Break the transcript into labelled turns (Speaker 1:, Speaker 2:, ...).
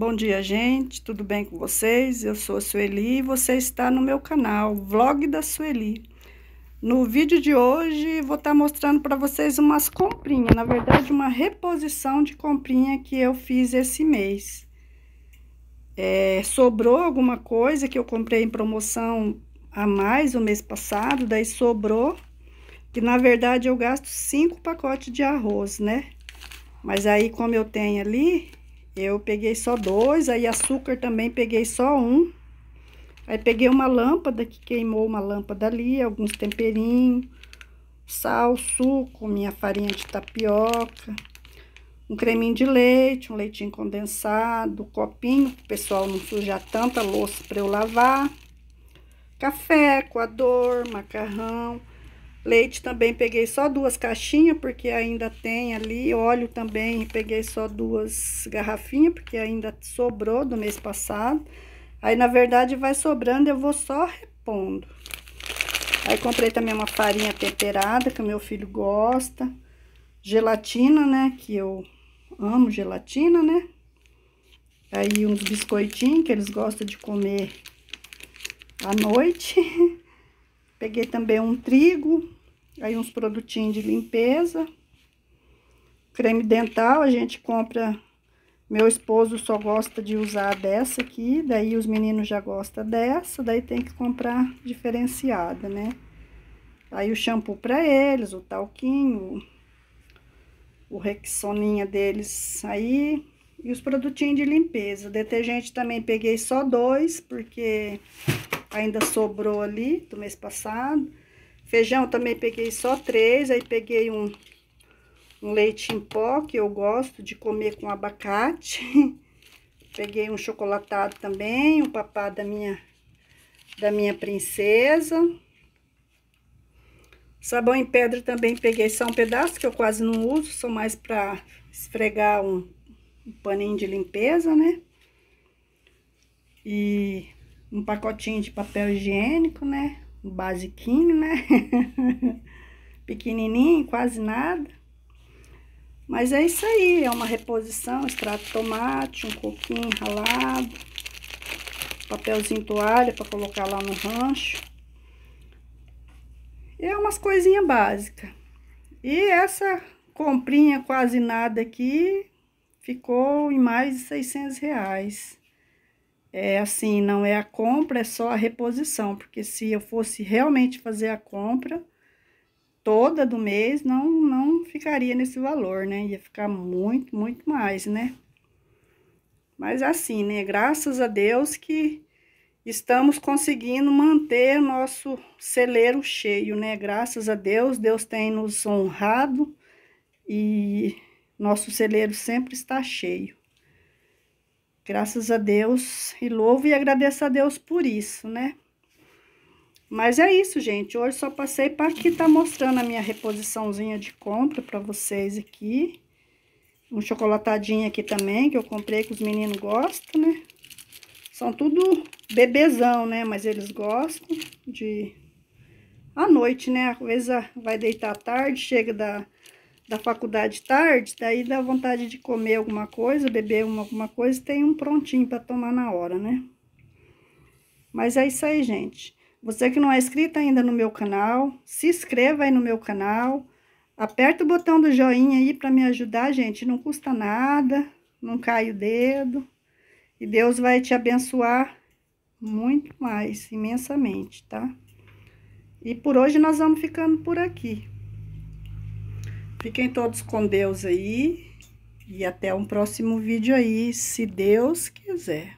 Speaker 1: Bom dia, gente. Tudo bem com vocês? Eu sou a Sueli e você está no meu canal, Vlog da Sueli. No vídeo de hoje, vou estar tá mostrando para vocês umas comprinhas. Na verdade, uma reposição de comprinha que eu fiz esse mês. É, sobrou alguma coisa que eu comprei em promoção a mais o mês passado, daí sobrou. Que, na verdade, eu gasto cinco pacotes de arroz, né? Mas aí, como eu tenho ali, eu peguei só dois, aí açúcar também peguei só um. Aí peguei uma lâmpada que queimou uma lâmpada ali, alguns temperinhos, sal, suco, minha farinha de tapioca, um creminho de leite, um leitinho condensado, copinho, pessoal não sujar tanta louça para eu lavar, café, coador, macarrão. Leite também peguei só duas caixinhas, porque ainda tem ali. Óleo também peguei só duas garrafinhas, porque ainda sobrou do mês passado. Aí, na verdade, vai sobrando, eu vou só repondo. Aí, comprei também uma farinha temperada, que o meu filho gosta. Gelatina, né, que eu amo gelatina, né? Aí, uns biscoitinhos que eles gostam de comer à noite. Peguei também um trigo, Aí uns produtinhos de limpeza. Creme dental, a gente compra... Meu esposo só gosta de usar dessa aqui, daí os meninos já gostam dessa, daí tem que comprar diferenciada, né? Aí o shampoo para eles, o talquinho, o Rexoninha deles aí e os produtinhos de limpeza. Detergente também peguei só dois, porque ainda sobrou ali do mês passado. Feijão também peguei só três, aí peguei um, um leite em pó, que eu gosto de comer com abacate. peguei um chocolatado também, um papá da minha, da minha princesa. Sabão em pedra também peguei só um pedaço, que eu quase não uso, só mais pra esfregar um, um paninho de limpeza, né? E um pacotinho de papel higiênico, né? basiquinho, né? Pequenininho, quase nada. Mas é isso aí, é uma reposição, extrato de tomate, um coquinho ralado, papelzinho toalha para colocar lá no rancho. É umas coisinhas básicas. E essa comprinha quase nada aqui ficou em mais de 600 reais é assim, não é a compra, é só a reposição, porque se eu fosse realmente fazer a compra toda do mês, não, não ficaria nesse valor, né? Ia ficar muito, muito mais, né? Mas assim, né? Graças a Deus que estamos conseguindo manter nosso celeiro cheio, né? Graças a Deus, Deus tem nos honrado e nosso celeiro sempre está cheio. Graças a Deus e louvo e agradeço a Deus por isso, né? Mas é isso, gente. Hoje só passei para aqui tá mostrando a minha reposiçãozinha de compra para vocês aqui. Um chocolatadinho aqui também, que eu comprei que os meninos gostam, né? São tudo bebezão, né? Mas eles gostam de... À noite, né? Às vezes ah, vai deitar à tarde, chega da da faculdade tarde, daí dá vontade de comer alguma coisa, beber uma, alguma coisa, tem um prontinho para tomar na hora, né? Mas é isso aí, gente. Você que não é inscrito ainda no meu canal, se inscreva aí no meu canal. Aperta o botão do joinha aí para me ajudar, gente. Não custa nada, não cai o dedo. E Deus vai te abençoar muito mais, imensamente, tá? E por hoje nós vamos ficando por aqui. Fiquem todos com Deus aí. E até um próximo vídeo aí, se Deus quiser.